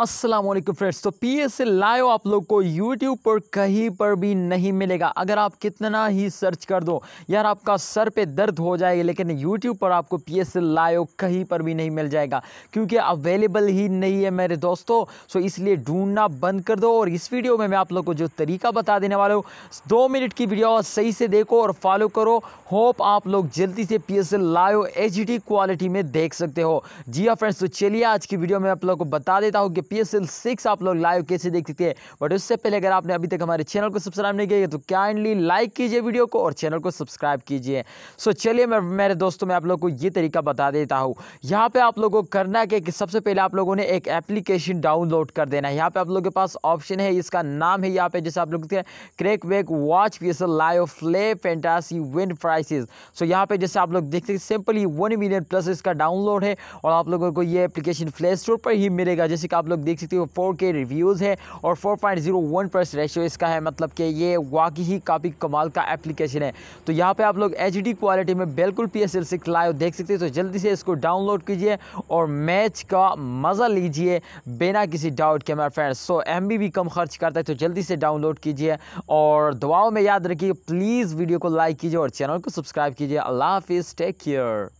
अस्सलाम वालेकुम फ्रेंड्स तो पी एस लाइव आप लोग को यूट्यूब पर कहीं पर भी नहीं मिलेगा अगर आप कितना ही सर्च कर दो यार आपका सर पे दर्द हो जाएगा लेकिन यूट्यूब पर आपको पी एस लाइव कहीं पर भी नहीं मिल जाएगा क्योंकि अवेलेबल ही नहीं है मेरे दोस्तों सो इसलिए ढूंढना बंद कर दो और इस वीडियो में मैं आप लोग को जो तरीका बता देने वाला हूँ दो मिनट की वीडियो सही से देखो और फॉलो करो होप आप लोग जल्दी से P S live H quality में देख सकते हो जी हाँ फ्रेंड्स तो चलिए आज की वीडियो में आप लोग को बता देता हूँ कि पी सिक्स आप लोग लाइव कैसे देख सकते हैं बट उससे पहले अगर आपने अभी तक हमारे चैनल को सब्सक्राइब नहीं किया तो काइंडली लाइक कीजिए वीडियो को और चैनल को सब्सक्राइब कीजिए सो चलिए मैं मेरे दोस्तों में आप लोग को ये तरीका बता देता हूँ यहाँ पर आप लोगों को करना क्या कि सबसे पहले आप लोगों ने एक एप्लीकेशन डाउनलोड कर देना है यहाँ पर आप लोगों के पास ऑप्शन है इसका नाम है यहाँ पे जैसे आप लोग देखते हैं Cricwick watch P S L live play fantasy win prizes so यहाँ पर जैसे आप लोग देखते हैं सिंपली वन मिलियन प्लस इसका डाउनलोड है और आप लोगों को ये एप्लीकेशन प्ले स्टोर पर ही मिलेगा जैसे कि आप लोग लोग देख सकते हो फोर के रिव्यूज़ है और four point zero one plus ratio इसका है मतलब कि ये वाकई ही काफ़ी कमाल का एप्लीकेशन है तो यहाँ पर आप लोग एच क्वालिटी में बिल्कुल P S L six live देख सकते हो तो जल्दी से इसको डाउनलोड कीजिए और मैच का मज़ा लीजिए बिना किसी डाउट के मेरा फ्रेंड सो एम भी कम खर्च करता है तो जल्दी से डाउनलोड कीजिए और दुआओं में याद रखिए प्लीज़ वीडियो को लाइक कीजिए और चैनल को सब्सक्राइब कीजिए अल्लाह हाफिज़ टेक केयर